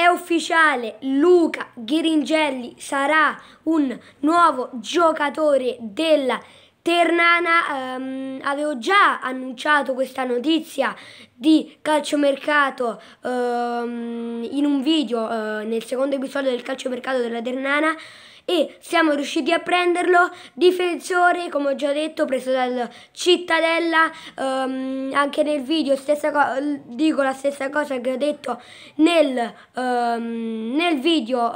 È ufficiale, Luca Ghiringelli sarà un nuovo giocatore della Ternana. Um, avevo già annunciato questa notizia di calciomercato ehm, in un video eh, nel secondo episodio del calciomercato della Ternana e siamo riusciti a prenderlo difensore come ho già detto preso dal Cittadella ehm, anche nel video dico la stessa cosa che ho detto nel, ehm, nel video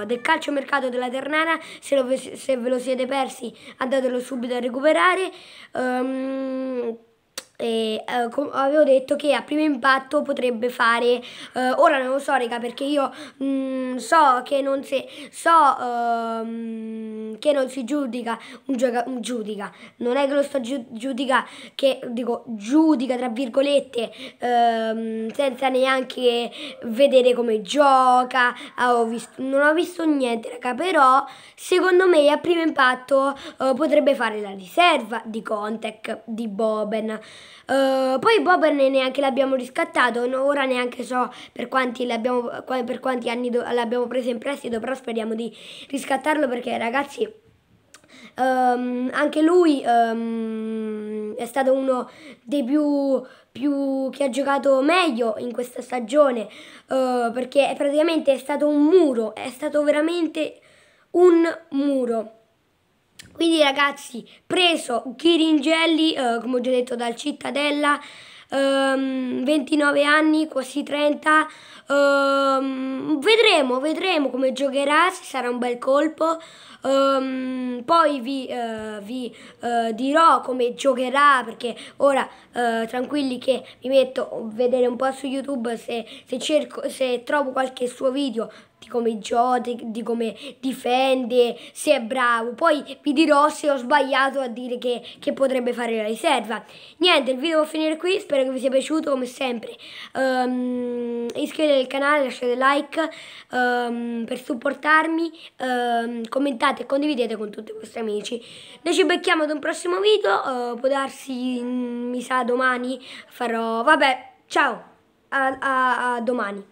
eh, del calciomercato della Ternana se, lo, se, ve lo siete persi andatelo subito a recuperare ehm, e eh, avevo detto che a primo impatto potrebbe fare, eh, ora non lo so raga perché io mh, mm, so che non se, so... Uh, che non si giudica un, gioca- un giudica, non è che lo sto giu- giudica, che dico giudica tra virgolette, ehm, senza neanche vedere come gioca, ah, ho visto, non ho visto niente, raga, però secondo me a primo impatto eh, potrebbe fare la riserva di Contec, di Boben. Eh, poi Boben neanche l'abbiamo riscattato, no, ora neanche so per quanti, per quanti anni l'abbiamo preso in prestito, però speriamo di riscattarlo perché ragazzi Um, anche lui um, è stato uno dei più, più, che ha giocato meglio in questa stagione uh, perché è praticamente è stato un muro, è stato veramente un muro. Quindi ragazzi, preso Chiringelli, uh, come ho già detto, dal Cittadella, ehm, 29 anni, quasi 30. Ehm, vedremo, vedremo come giocherà, se sarà un bel colpo. Um, poi vi, uh, vi uh, dirò come giocherà perché ora uh, tranquilli che mi metto a vedere un po' su YouTube se, se, cerco, se trovo qualche suo video di come giochi, di come difende, se è bravo. Poi vi dirò se ho sbagliato a dire che, che potrebbe fare la riserva. Niente, il video può finire qui, spero che vi sia piaciuto come sempre. Um, iscrivetevi al canale, lasciate like um, per supportarmi, um, commentate e condividete con tutti i vostri amici. Noi ci becchiamo ad un prossimo video, uh, può darsi, mm, mi sa, domani farò... Vabbè, ciao, a, a, a domani.